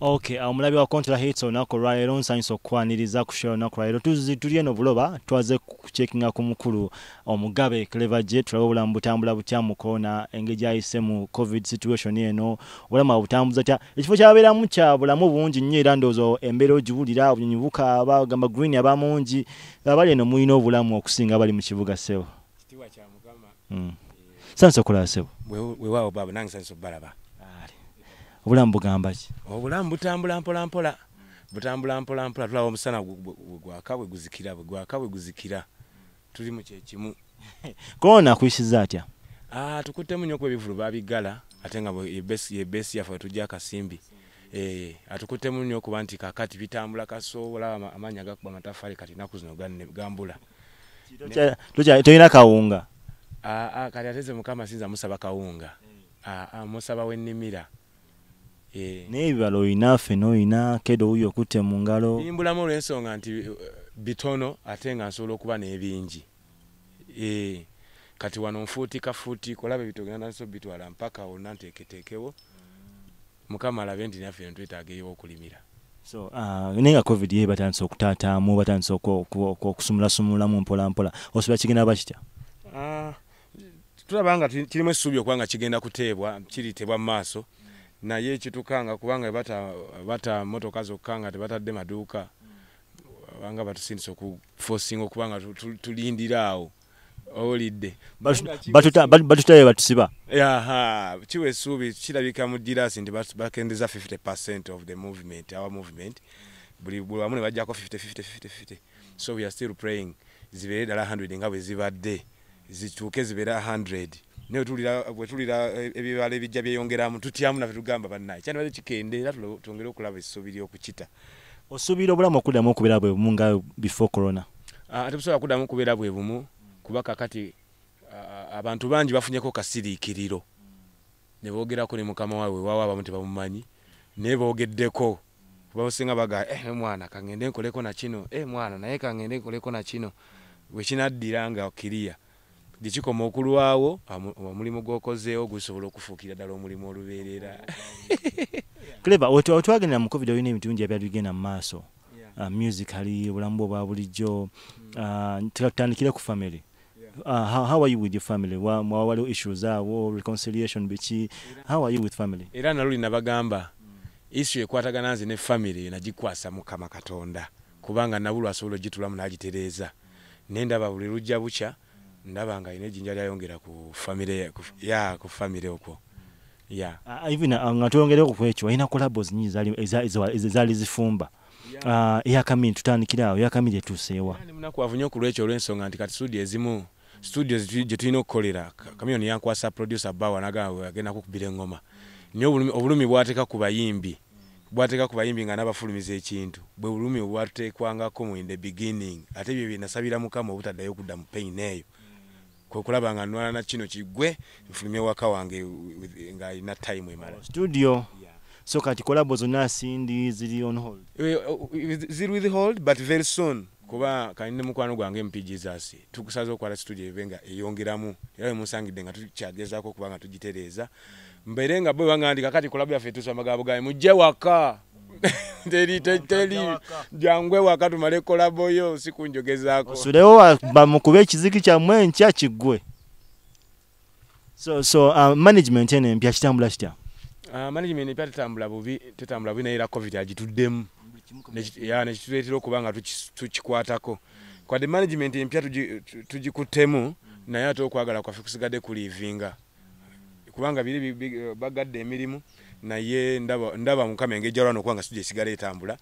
Uh, omulabi wa contra hits olunaku olwaleero nsanyusa okukwaniriza kushara olunaku lwaleero tuli eno buloba twaze kucekinga ku mukulu omugabe cleva je tulabe obulamu butambula butya mu corona engeri ayise mu covid situation eno obulamu abutambuza tya ekifo kyabeeramu kya bulamu bungi nnyo era ndoozo embeera ogiwulira obunyonyibuka bagamba green abamungi abali eno mulina obulamu okusinga bali mu kibuga ssebo mm. sanyusa okulaba ssebo weewaawo baba nange sanyusa okubalaba obulamu bugamba ki obulamu butambula mpolampola butambula mpolampola tulaba omusana wegwaka weguzikira wegwaka weguzikira tulimu kyekimu koona kuyisiza atya ah, tukuttemu nnyo okuba ebivulu babigala ate nga yebeesi yaffe wetujja akasimbi eh, atukuttemu nnyo okuba nti kakati bitambula kasoola amaanyi agakuba amatafaali kati naku zino gambula toyina kawunga ah, ah, kati ateze mukama sinza musaba kawunga eh. musaba wennimira Eh. nebibala oyina fena oyina kedo oyo okutte mu ngalo nimbulamu olwensonga nti eh, bitono ate nga nsobola okuba nebingi eh, kati wano nfuutikafuuti kolaba ebitogenda naso bitwala mpaka olina nteeketeekewo mukama alabe nti naffe netwetaaga eyowokulimira so ah, naye nga covid ye batandisa okutaataamu batandisa okusumulasumulamu mpolampola osobola kigenda ba kitya ah, tulaba nga kirimu essuubi okuba nga kigenda kuteebwa kiritebwa mu maaso naye ekitukanga kubanga bata motoka zokka nga tebatadde maduuka banga batusindisa okufosinga okubanga tulindira awo owulidde batutaye batusiba kiwa essuubi kirabika mu girasi nti bakendeza 50 percent of the movement our movement buli wamu ne bajjako 50 50 50 so we are still praying zibeere ddala 100 nga bwe zibadde zituuke zibeera 100 nebwetuwulira ebibala eh, ebijja byeyongeramu tutyamu nafe tugamba bannaye kyandibaze kikende era twongere okulaba essuubi lyokukita osuubira obulamu okuddamu okubeera bwebumu nga before corona ah, tebusobola kuddamu okubeera bwebumu kubaka kati ah, abantu bangi bafunyeko kasiriikiriro nebogerako ne mukama waabwe wawo abamu tebamumanyi naye bogeddeko kubasinga baga eh, mwana kangende nkoleko nakino eh, mwana naye kangende nkoleko nakino wekinaddira nga kiriya gyekikoma okulwawo omulimu gwokozeewo gusobola okufuukira ddala omulimu olubeerera kleba otwagendera mu covid olina ebintu bingi ebyali bigenda mu maaso uh, musicali obulamu bwe obwa bulijjo hmm. uh, tutandikire ku famiry Uh, how, how are you with your family waliwo issues awo reconciliation biki how are you with family era naluli nabagamba hmm. issue ekwatagana nze ne famiry nagikwasa mukama katonda kubanga nabulw asobola ogitulamu n'agitereeza hmm. nendaba buli lujja bukya ndaba nga alina ejjinja lyayongera ku famire ya ku famire okwo ya ivin ah, ah, ah, nga tuyongereko ku ekyo alina kolabos nyingi zaali zifumba eyakamiri tutandikire awo eyakamiri etuuseewa munaku avunye okulwekyo olw'ensonga nti kati studio ezimu studio gye tulina okukolera kamiyoni yankwasa producer bawa nagaa agenda kukubira engoma naye obulumi bwateeka ku bayimbi bwateeka ku bayimbi nga nabafulumiza ekintu bwe bulumi obwatekwangako mu in the beginning ate ebyo byenasabira mukama obutaddayo okudda mu payin eyo kwekulaba nga nwala nakino kigwe nfulumya waka wange ngaalina time emala oh, studio so kati kolabo zonna sindi ziri withhold eh, eh, but very soon kuba kanine mukwano gwange mpijizasi tukusaza okwala studio ebenga eyongeramu era wemusangidde nga tukyagezaako okuba nga tugitereeza mbeere nga bwe bangandika kati kulabo yaffe tusamagabo gawe mujje waka teri teteri jangwe wakatumale kolabo yo sikunjogezako sulewo bamukube ekiziki kyamwe nkya kiggwe so so uh, management ene empya kitambula kitya uh, ah, management empya tetambula bubi tetambula bubi naye era covid agituddemu nekituleetera okubanga tukikwatako kwadde management empya tugikuttemu mm. naye ate okwagala kwaffe kusigadde kulivinga kubanga biri bagadde emirimu naye ndaba ndaba mukama engeja lwano okuba nga sijja esigala etambula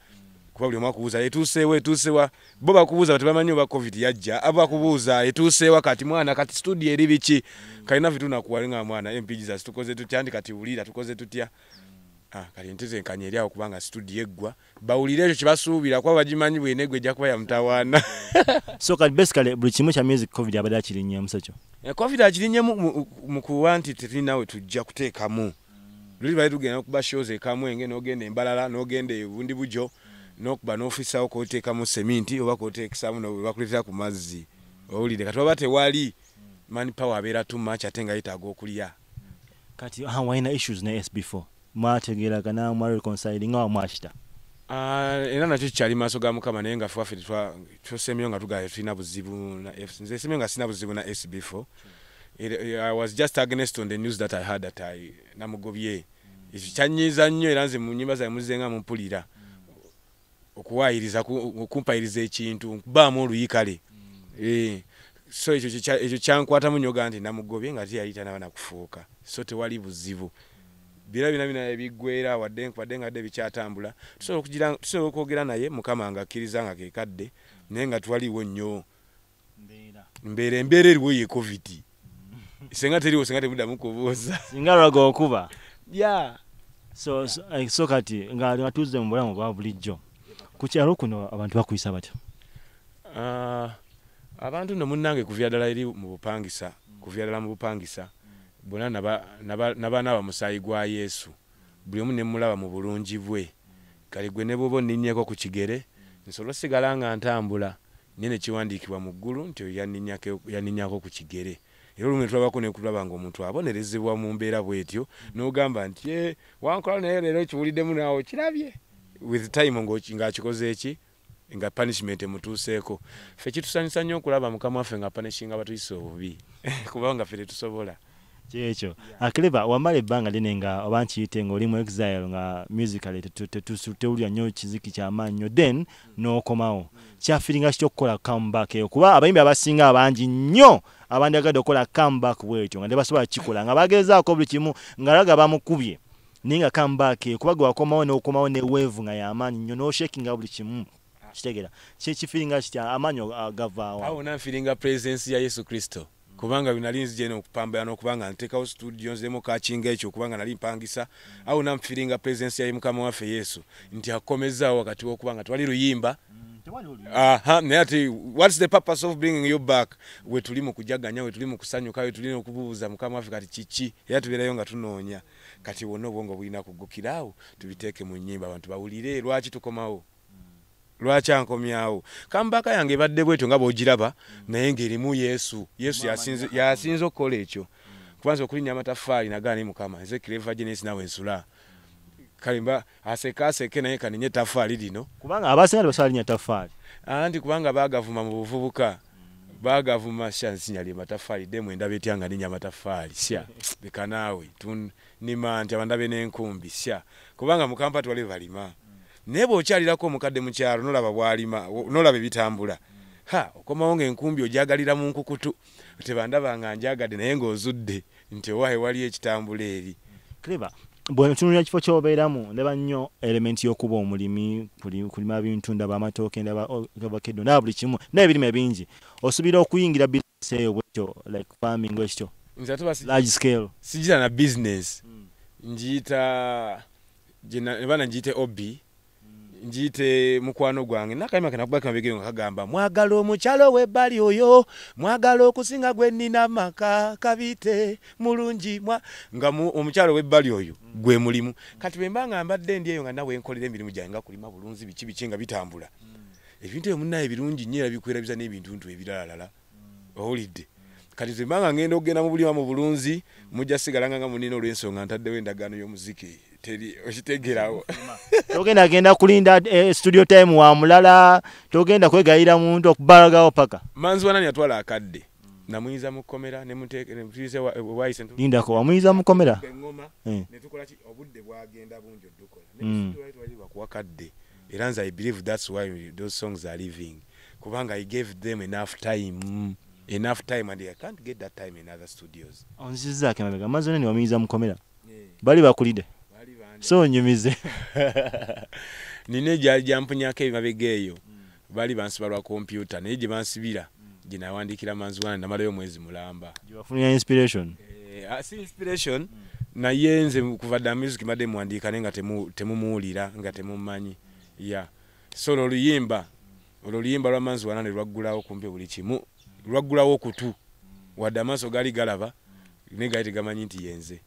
kuba buli omu akubuuza etuusewa etuusewa bo bakubuuza batebamanyi oba covid yajja abo bakubuuza etuusewa kati mwana kati studio eri biki kalinafe tunakuwale nga mwana empijiza situkoze tutya nti kati wulira tukoze tutya ah, kati ntezenkanya eri awo kubanga studio eggwa bawulire ekyo kyebasuubira kuba bagimanyi bwena egwa ejja kuba yamutawaana so kati basicaly buli kimu kya music covid abadde akirinnyemu sekyo eh, covid akirinnyemu mu kuba nti tetulinawe tujja kuteekamu luli bali tugenda okuba shows ekamwenge nogenda embalala nogenda ebundi bujo nokuba nofisawo koteekamu seminti oba kotekisamu nbakuletera ku mazzi owulire kati waba tewali manipower abeera tumach ate nga yetaaga okulya kati ah, waina issues ne sb4 mwategeraganamwareconcilingawamwakita ah, era nakyo kikyali maaso ga mukama naye nga fe waffe tosemyo nga tugaa tulina buzibu nze semyo nga sirina buzibu na sb4 i was just agnest on the news that i had that i namugobye ekyo kyanyiiza nnyo era nze mu nyimba zange muzenga mumpulira okuwayiriza okumpayiriza ekintu nkubaamu oluyikale mm. eh, so ekyo kyankwatamu nnyo gaa nti namugobye nga tiyali tanaba nakufuuka so tewali buzibu bira bina bina ebiggweera wadde wadde nga dde bikyatambula tusobola okwogera naye mukama nga akkiriza nga kekadde mm. naye nga twaliwo nnyo mbeera embeera eriwo ye covidi singa teriwo singa temuddamu kubuuza singa lwaga okuba ya so kati nga atuze mu bulamu bwa bulijjo ku kyalo kuno abantu bakuyisa batya ah, abantu no munnange kuvyadala eri mu bupangisa kuvyadala mu bupangisa bonna nabaanaaba musaayi gwa yesu buli omu ne mulaba mu bulungi bwe kale gwe ne bwoba nninyeko ku kigere nsobola osigala nga ntambula nye ne kiwandiikibwa mu ggulu nti oyo yaninyako ku kigere era olumu netulabako nekulaba nga omuntu abonerezebwa mu mbeera bwetyo nogamba nti eh, wankola naye leero okiwuliddemu naawe okirabye with time ngaakikoze eki nga punishment emutuuseeko ffe kitusanyusa nnyo okulaba mukama waffe nga punishinga batuyisa obubi kubanga ffe tetusobola kyekyo akleva ah, wamala ebbanga line nga oba nkiyite ngaoli mu exile nga musicaly tewulira nnyo kiziki kyamaanyi nyo then n'okomawo kyafiringa kitya okukola comeback eyo kuba abayimbi abasinga abangi nnyo abandiagadde okukola comeback bwekyo nga tebasobola kikola nga bagezaako buli kimu nga laga bamukubye naye nga comeback eyo kuba gewakomawo n'okomawo ne weve nga yamaanyi nnyo noshakinga buli kimu kitegera kyekifiringa kitya amaanyi ah, gavaawo awo nanfiringa presence ya yesu kristo kubanga binali nzija eno okupambula nokubanga nteekawo situdio nziremu kakinga ekyo okubanga nali mpangisa awo namufiringa presensi yayi mukama waffe yesu nti akomezaawo wakati wokuba nga tewali luyimba mm, naye ati whats the purpose of bringing you back wetuli mukujaganya wetuli mukusanyuka wetulina okubuuza mukama waffe kati kiki era tubeerayo nga tunoonya kati wonna obwongo bulina kugukiraawo tubiteeke mu nyimba abantu bawulire lwaki tukomawo lwaki ankomyawo kambaka yange ebadde bwetyo nga bwogiraba naye ngaerimu yesu yesu yasinza okukola ekyo kubanza okulinya amatafaali nagaa nmukama nze kireva genesi nawe nsula kalimba aseka aseke naye kaninye etafaali lino kubanga abasinga tebasalinya tafaali anti kubanga bagavuma mu buvubuka bagavuma sanzinyali matafaali demu endaba etya nga ninya matafaali sya lekanaawe tunima nti abandabe n'enkumbi sya kubanga mukampa twali balima mm. naye bwokyalirako omukadde mukyalo nolaba bwalima nolaba ebitambula ha okomawo ngaenkumbi ojagalira mu nkukutu tebandaba nga njagadde naye ngaozudde nti owaawe wali ekitambula eri kleba bwetunulira kifo kyobeeramu ndaba nnyo elementi y'okuba omulimi kulima bintu ndaba amatooke ndaba avakedo naba buli kimu naye ebirime bingi osuubira okuyingira bisinesi eyo bwekyo like farming ekityo nzatbalarge scale sigira na business hmm. njiyita ebana njiyita obi njiite mukwano gwange nakaima kanakuba kamabigere nga kagamba mwagala omukyalo webbali oyo mwagala okusinga gwe nina maka kabiite mulungi nga omukyalo webbali oyo gwe mulimu kati bwe mbanga mbadde ndi eyo nga nawenkolera emirimu gyange nga kulima bulunzi biki biki nga bitambula ebintu ebyo munaye birungi nnyo era bikwerabiza n'ebintu ntu ebiralalala owulidde kati zembanga ngenda okugenda mu bulima mu bulunzi mujja sigalanga nga munina olw'ensonga ntaddewo endagaano y'omuziki okitegerawo togenda genda kulinda eh, studio time wa mulala togenda kwegayira muntu okubalagawo paka manziwanani yatwala akadde namuyiza mukomera nindako eh, wamuyiza mukomera eh. obudde bwagenda bungi oddukolawakadde mm. era nze i believe thats why those songs are living kubanga i gave them enough time enough time and i can't get that time in other studios onzizizaakemabega manzi wanani wamuyiza mukomera bali bakulide so nyumize nina ejajampunyako ebimabega eyo bali bansiba lwa kompyuta naye gye bansibira ginawandikira manzuwana namalayo omwezi mulamba eh, ah, inspiration naye nze kuva dda music madde muwandiika naye nga temumuwulira nga temumanyi ya so nooluyimba olwo oluyimba lwa manzuwana ne lwaggulawo kumpi buli kimu lwaggulawo okutu wadde amaaso gaali galaba ne gali tegamanyi nti yenze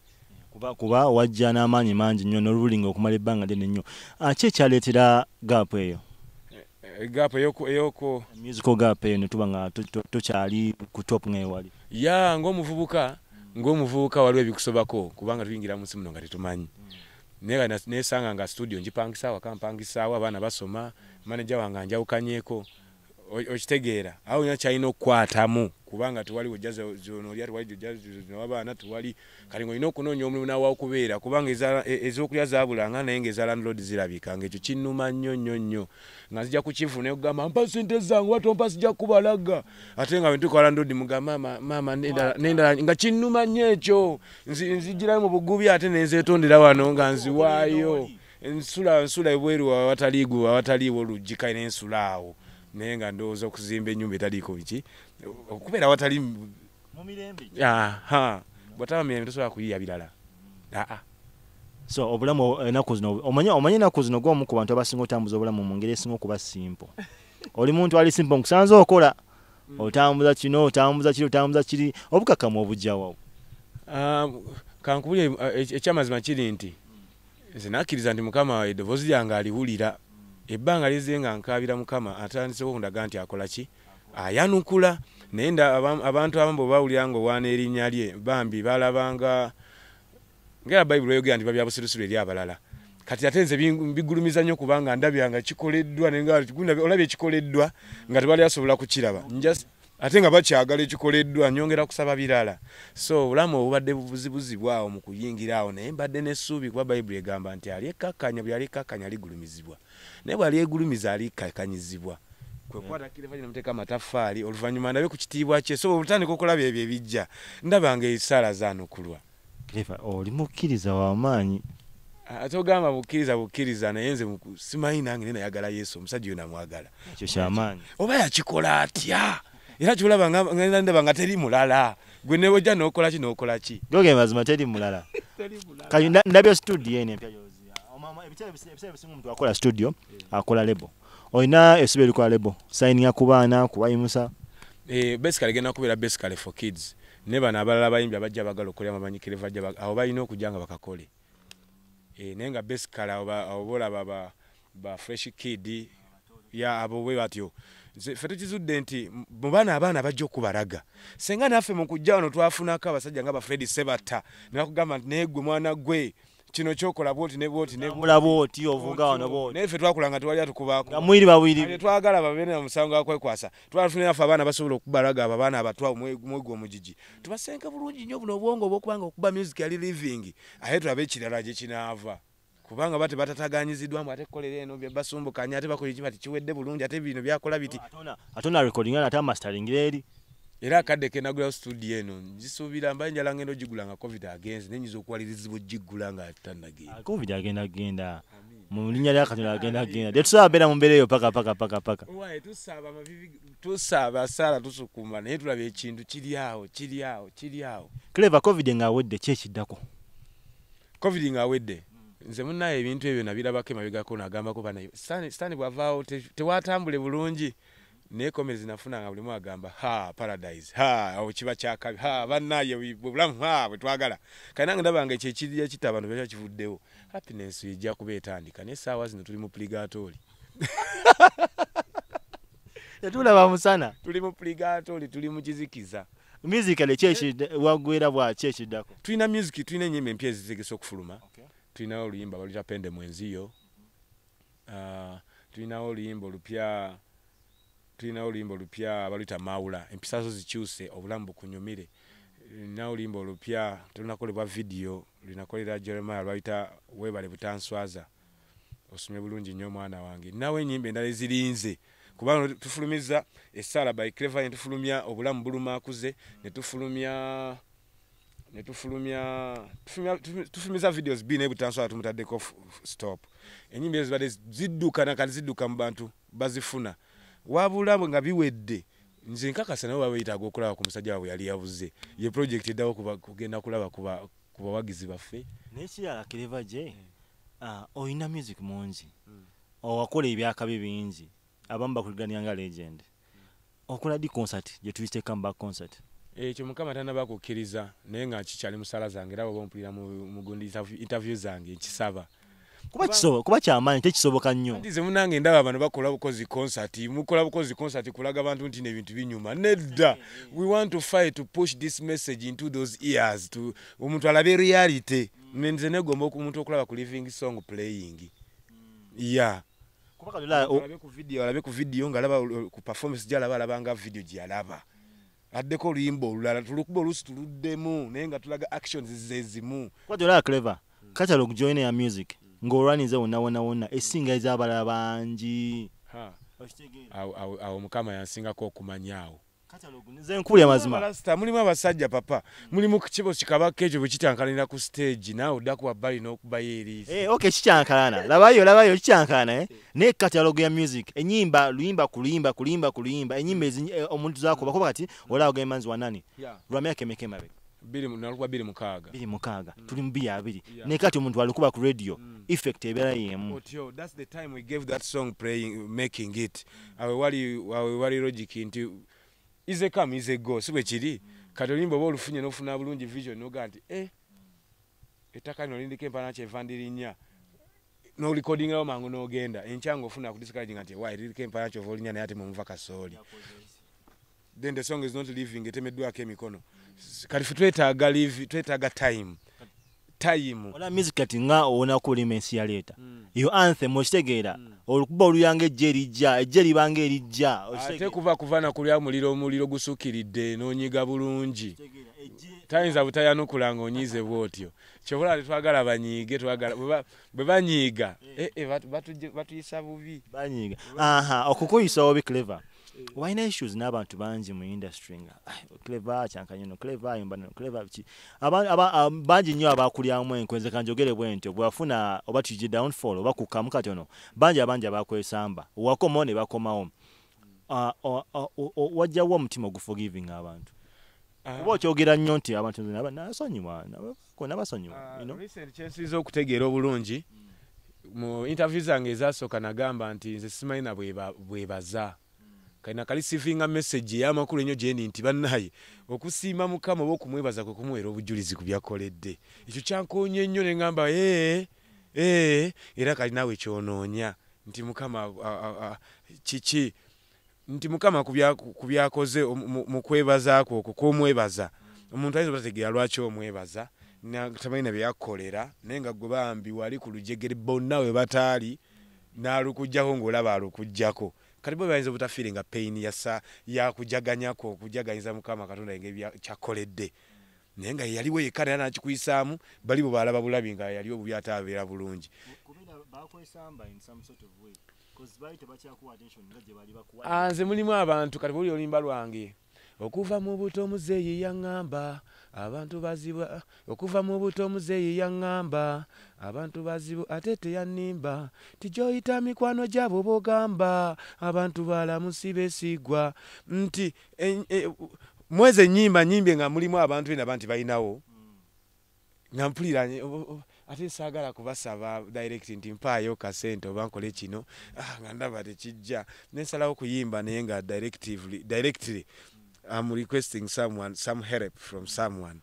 kuba kuba wajja n'amaanyi mangi nnyo n'oluulinga okumala ebbanga dene nnyo ah, ki ekyaleetera gaapu eyo eh, gaapu eyoko musical gaapu eyo netuba nga tokyali ku top ngaewali ya ngaomuvubuka ngaomuvubuka waliwo ebikusobako kubanga tuyingira mu nsi muno nga tetumanyi naye nesanga nga studio njipangisaawo akampangisaawo abaana basoma manaja wange anjawukanyeeko okitegeera awo ona kyalina okukwatamu kubanga tewali wojja zonolya tewali jojja zinawabaana tewali kale ngaolina okunoonya omulimu nawe wokubeera kubanga e, ezokulya zaabulanga naye ngaeza landlord zirabika ngaekyo kinnuma nnyo nnyo nnyo nga zijja kukinfu naye kugamba mpa sente zange watompa sijja kubalaga ate nga bwentuka landlord mugamba maama nendala nga kinnuma nnyo ekyo nzijirayo mu bugubi ate nenzetondera wano nga nziwaayo ensula nsula ebweru awataliigu awataliiwo lujjikaina ensula awo naye nga ndowooza okuzimba ennyumba etaliiko biki okubeera watali ah, bwataba mirembe tosobola kuyiya birala aa ah, ah. so obulamu enaku eh, zino omanyi omanyi enaku zino gwomu ku bantu abasinga otambuza obulamu mu ngeri esinga okuba simpo oli muntu ali simpo nkusanze okola otambuza kino otambuza kiri otambuza kiri obukakamu obujjawo kankubuli eh, ekyamazima kiri nti zenakkiriza nti mukama edovoozi yange aliwulira ebbanga lizze nga nkaabira mukama atandiseko okundaga nti akola ki ayanukula naye nda abantu abamu bwe bawulira ngaowaana erinnya lye bambi balabanga ngera bayibuli yogera nti babya busirusiru eri abalala kati ate nze bigulumiza nnyo kubanga ndabyanga kikoleddwa olaba ekikoleddwa nga tebali asobola kukiraba ate nga bakyagala ekikoleddwa nyongera kusaba birala so obulamu obubadde buzibuzibwawo mu kuyingiraawo naye mbadde n'essuubi kuba bayibuli egamba nti alyekkakkanya buli alyekkakkanya ligulumizibwa naye bwali egulumiza alikakanyizibwa kwekwata hmm. mm. kirevaji namuteeka amatafaali oluvannyuma ndabe ku kitiibwa kye so olutandika okulaba ebyo ebijja ndabanga esaala zanukulwa kireva oli mukkiriza wamaanyi ah, togamba bukkiriza bukkiriza naye nze simanyi nange ne nayagala yesu omusajja oyo namwagala ekyo kyamaanyi oba yakikola atya era kyolaba ndaba nga teri mulala gwe neojja nokola ki nokola ki gogee mazima teri mulala ndabyo situdiyo eno empya akola studio akola lebo olina ebisibo ebikola lebo sayininga ku baana kubayimusa eh, basicaly genda kubeera basicaly for kids ne bano abalala abayimbi abajja bagala okolera mabanyikirivu abo balina okujja nga bakakole eh, naye nga basicaly obola ba fresh kid ya abo bwe batyo fe tukizudde nti mu baana abaana bajja okubalaga singa naffe mu kujja wano twafunako abasajja nga bafredi sebata ne bakugamba nti naye gwe mwana gwe kino kyokola bwoti nebwoti nebulabooti ovuga wano bwoti naye ffe twakulanga tewali atukubaako amwiri bawiri twagala babeere na musango gakwekwasa twatufunira ffe abaana basobola okubalaga abo abaana abatwa omwegwa omujiji tubasenke bulungi nnyo buno obwongo obwokubanga okuba music yali living aye turabe ekirala gye kinaava kubanga bate batataganyiziddwamu ate kukolera eno basumbukanye ate bakoleki bati kiwedde bulungi ate bino byakola biti ate ona recording ate amasteringireeri era akadde kenagulao studi eno nzisuubira mba njala ngenda ogigula nga ah, covid agenze nenyiza okuwalirizibwa ogigula nga tanagecovid agenda genda mulinnya lyakatonda agenda genda tetusaba beera mumbeera eyo pakapakapakapaka tusaba saala tusukuma naye tulaba ekintu kiri awo kiri awo kiri awo kleva covid ngaawedde ki ekiddako covid ngaawedde nze munaye ebintu ebyo nabirabako emabegako nagambako banayo stani bwavaawo tewatambule bulungi nekomere zinafunanga bulimu agamba ha paradise ha awo kiba kyakabi ha bannaye bulamu ha bwetwagala kainanga ndabanga ekyo ekiryakita abantu byaka kivuddewo happiness ejja kuba etandika naye saawa zino tuli mu purigatoli tetulaba musana tuli mu purigatoli tuli mu kizikiza musical ekywagwera bwaki ekiddako tulina music tulina enyimba empya ezitegesa okufuluma tulinawo oluyimba balutapende mwenziyo ah, tulinawo oluyimba olupya uh, tulina olimbo lupya baluita maula empisa zo zikyuse obulamu bukunyumire na olimbo lupya tulinakolebwa vidiyo linakolera jeremaya lwaita webale butanswaza osomye bulungi nyo omwana wange nawe enyimba endala ezirinze kubanga tufulumiza esala by clever netufulumya obulamu buluma akuze netufulumya netufulumya tufulumiza videos bi naye butanswaza tumutaddeko stop enyimba ezibadde ziddukana kati zidduka mu bantu bazifuna wabula nga biwedde nze nkakasa nawe wabeyetaaga okulaba ku musajja wabwe yali yabuze ye purojekiti eddawo kugenda kulaba ku bawagizi baffe nayekirala kireva gye ah, oyina music mungi owakola ebyakabi bingi abamu bakuliganiranga legend okola di concert gyetuyite comeback concert ekyo mukama tanabakukkiriza naye nga kikyali musala zange era waba mpulira mu gundi interview zange nkisaba kuba kyamaanyi tekisoboka nnyo ze munange ndaba bano bakola bukozi concert mukola bukozi concert kulaga abantu nti nebintu binyuma nedda we want to fight to push this message into those ears omuntu alabe reality mm. nze negomba omuntu okulaba ku living song playing ya alabe ku vidiyo ngalaba ku performance gyalaba alabanga vidiyo gyeyalaba mm. addeko oluyimba olulala tulukuba oluusi tuluddemu naye nga tulaga actions zezimu kati olaba clever mm. katalo okujoina ya music mm. ng'olwaniza wonna wona wonna esinga ezabalala bangi awo mukama yansingako okumanya awo mulimu abasajja papa mulimu kibo kikabaka ekyo bwekityankalanira ku stagi naawe oddaku wabbali n'okubayo erisok eh, kikyankalana labayo labayo kikyankalana naye kataloge ya music enyimba luyimba ku luyimba ku luyimba ku luyimba enyimba omuntu zakubakuba kati olaawo gemanzi wanani lwamyaka emeka emabeka Mm. tuli mu biri abiri naye kati omuntu alikuba ku radio mm. effect ebeera yemuwaliogicntsibwekiri mm. kati olimba oba olufunye nofuna bulungi vision noga nti eh, ettaka lino olindika empana kyevandirinya nolikodingao mangu nogenda enkyanga ofuna kudisrainga nti wlindika empana kyova olinya naye ate mumuva kasooli then the song is not living etemeddwako emikono mm. kati fe twetaaga livi twetaaga time tmmsikati nga owonakulima ensi ya leeta mm. eyo anthem okitegeera mm. olukuba oluyanga ejja erijja ejja libanga erijja ate kuva kuva nakulya omuliro omuliro gusukiridde nonyiga bulungi tayinza butayanukula nga onyize bwotyo kyobola tetwagala banyiige bwe banyiiga eh. Eh, eh, batuyisa bubi banyiiga aha okukuyisa obi clever waina issues n'abantu bangi mu industry nga ah, cleve kyankanyo no cleve yumba no cleve ki ah, bangi nnyo abakulyamu enkwenze kanjogere bwe ntyo bwafuna oba tuije downfall oba kukkamu kati ono bangi abangi abakwesamba wakomawo ne bakomawo ah, wajjawo omutima ogufogiving abantu oba okyogera nnyo nti abantu nasonyiwa nabasonyiwakyensiiza okutegeera obulungi mu intervie zange ezasooka nagamba nti nze simanyina bwebaza kalina kalisifinga meseji eyamakulu enyo gyendi nti bannaye okusiima mukama oba okumwebaza kwe kumuweera obujulizi ku byakoledde ekyo kyankoonye nnyo ne ngamba ee ee era kalinaawe kyonoonya nti mukama kiki nti mukama ku byakoze mu kwebazaakwe okwo kwomwebaza omuntu ayinza obategeera lwaki omwebaza tamanyina byeyakkolera naye nga gwe bambi wali ku lujegere bonna we bataali n'alukugjako ng'olaba alukugjako kalibo bayinza obutafiiringa pain yasa yakujaganyako okujaganyiza mukama katonda yenge kyakoledde naye nga yaliwo yekka naye nakikuyisaamu balibo balaba bulabi nga yali obubi atabeera bulungi nze mulimu abantu kati bulyolimba lwange okuva mu buto omuzeeyi yaŋŋamba abantu bazibu okuva mu buto omuzeeyi yaŋŋamba abantu bazibu ate teyannimba tijyoyita mikwano gyabo bogamba abantu balamu si beesiigwa nti e, e, mwezi enyimba nyimbye nga mulimu abantu bena banti balinawo nga mpulira eh, ate saagala kubasaba direct nti mpaayo kasente oba nkole kino ah, nga ndaba tekijja nensalawo kuyimba naye nga directly I'm requesting someone some help from someone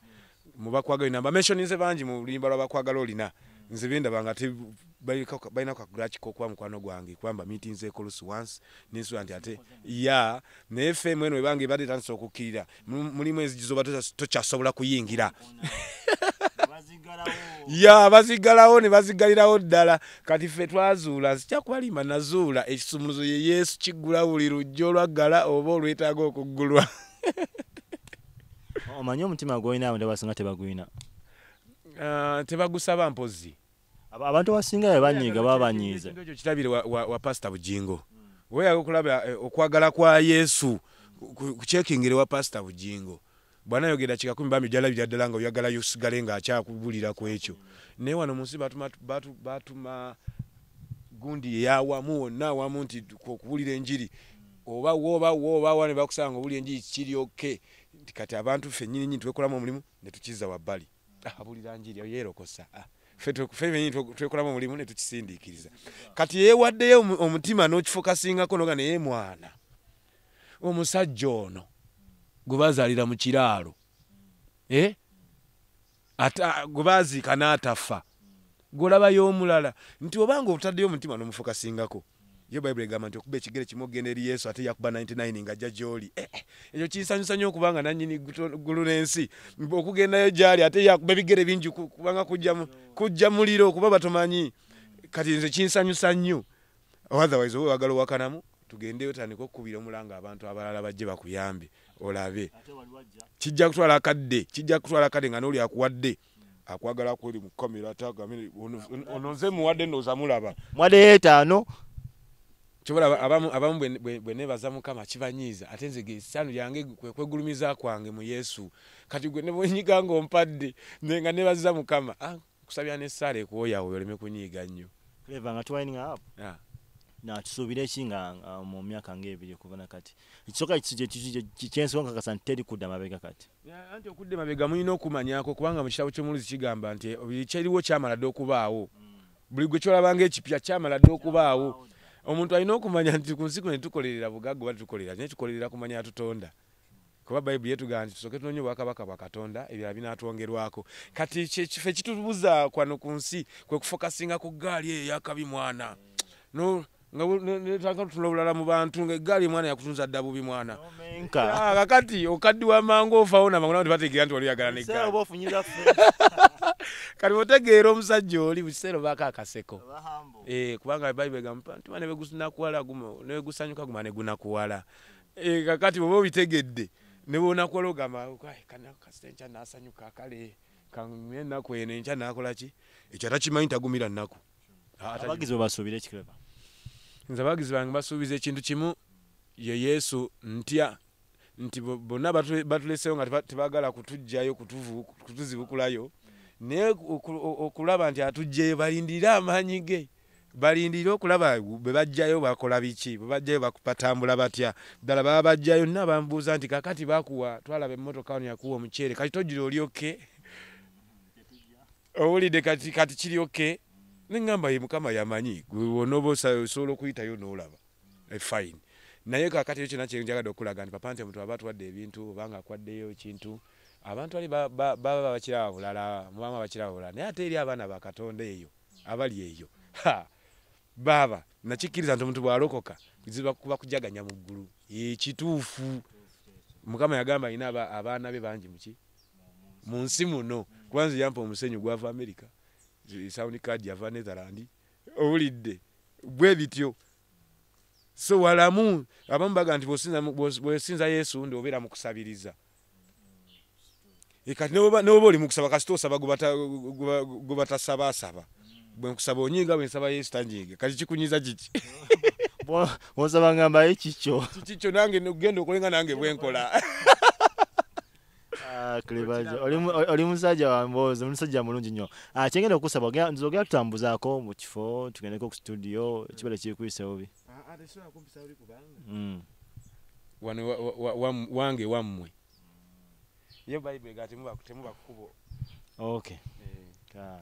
mubakwagalina bamensioninze bangi mu luyimba lwabakwagala olina nze bendabanga ti balina kakugulakiko okuba mukwano gwange kubamba meetinzeeko lusi once nensula nti ate ya naye fem eno webange ebadde tandisa okukkirira mulimu enzigizo oba tokyasobola kuyingira ya baziggalawo ne baziggalirawo ddala kati ffe twazuula sikyakubalimba nazuula ekisumuluzo ye yesu kiggula buli lujjo olwaggala oba olwetaaga okuggulwa omanyi omutima gwolina ah, abantu abasinga tebagulina tebagusaba mpozi abantu abasinga webanyiiga baba banyiiza ekyo kirabire wa pasita bugingo weyaga okulaba eh, okwagala kwa yesu kukyekingire wa pasita bugingo bwanayogera kikakumi bambi byalabira ddala nga oyagala yosigale ngaakyakubulira ku ekyo naye wano mu nsi batuma gundi yawamu wonna awamu nti okubulira enjiri oba woba woba wane bakusanga buli enji kiri oke kati abantu fe nyinyi nyinyi tukola mu mulimu ne tukiza wabali ah buli danji ya yero kosa ah fe tukufe nyinyi tukola mu mulimu ne tukisindikiriza kati ye wadde ye omutima no chifokasinga kono gane ye mwana omusajjono gubazalira mu kiralo eh ata gubazi kana atafa golaba yo mulala nti obanga obutadde yo mutima no mufokasingako yo bayibuli egamba nti okuba ekigere kimu ogenda eri yesu ate yakuba 99 nga ajja gyoli eh, eh, ekyo kinsanyusa nyo okubanga nanyini ggulu n'ensi okugendayo gyali ate yakuba ebigere bingi kubanga kujja muliro kuba batomanyi kati nze kinsanyusa nnyo otherwise owe wagala owakanamu tugendeyo tandika okukubira omulanga abantu abalala bajje bakuyambe olabe kijja kutwala akadde kijja kutwala akadde nga noli akuwadde akwagalakweri mukamera ate agambe ono nze muwadde ndoozamulaba mwadeyo etaano kibula abamu abamu bwene baza mukama kibanyiza atenze ge sanu yange kwegulumiza kwange mu Yesu kati gwene bonyiga ngo mpadde nenga ne baza mukama ah kusabya ne sare ko ya oyo leme kunyiga nnyo leva nga twain ah. nga hapo ah na tusubire chinga mu myaka nge ebiri kuva nakati ikisoka kisije kisije kyenso nga kasanteri kudda mabega kati ya anti okudde mabega muino okumanyako kubanga mushabo chemuluzi chigamba nti ekyeriwo kyamala dokubaawo mm. buli gwe kyolabanga ekipya kyamala dokubaawo omuntu alina okumanya nti kunsiku netukolerera bugaga oba tetukolerera naye tukolerera kumanya tutonda kuba bayibuli yetugamba nti tusooke tunonye obwakabaka bwa katonda ebirala binaatwongerwako kati kyekifo ekitubuza kwano ku nsi kwe kufokasinga ku gaali eyo eyakabi mwana tutula obulala mu bantu nga egaali mwana yakutunza dda bubi mwana ah, kakati okaddiwa mangu ofaawo nabangu nabo tebategeera nti waliyagala negaali kati otegeera omusajja oli bukiseera obaako akaseko eh, kubanga baibegamupantuma nebegusunakuwala nebegusanyuka guma negunakuwala eh, kakati oba obitegedde nebonakuwala ogamba kanakasite nca nasanyuka kale kanyuma enaku eno enca nakolaki ekyo atakimanyi tagumira nnaku ah, nze abagizi bange basuubiza ekintu kimu ye yesu ntya nti bonna batuleseewo nga tebagala kutugjayo kutuzibukulayo naye okulaba nti atugjeyo balindire amaanyi ge balindire okulaba bebajjayo bakola biki bebajjayo bakupatambula batya ddala baba bajjayo nna bambuuza nti kakati bakuwa twalaba emmotoka ono yakuwa omuceere kati togira olyoke owulidde kati kiri oke neŋgamba ye mukama yamanyi onaoba osobola okuyitayo nolaba efaine eh, naye kakati ekyo nakyenjagadde okulaga nti papa nti omuntu aba atuwadde ebintu obanga akwaddeyo ekintu abantu ali baba bakiraba bulala mubamu abakiraba bulala naye ate eri abaana bakatonda eyo abali eyo baba nakikkiriza nti omuntu bwalokoka kuba kujaganya mu ggulu ekituufu mukama yagamba alina abaana be bangi muki mu nsi muno kubanza yampa omusenyu gwava amerika sawundi kad yava netherland owulidde bwe bityo so walamu abamu baga nti bwesinza yesu ndi obeera mukusabiriza kati nebwoba oli mukusaba kasita osaba gubatasabasaba bwenkusaba onyiga bwensaba yesu tanyiga kati kikunyiza kiki bwonsaba ngambayo kikyo kikyo nange genda okolenga nange bwenkola ah, oli musajja wambooza musajja mulungi nnyo ah, kyengenda okusaba nzogera tutambuzaako mu kifo tugendeko ku studio ekibala kikwyisa bubi wange wammwe ye bayibuli ga temuba kukubo okay eh.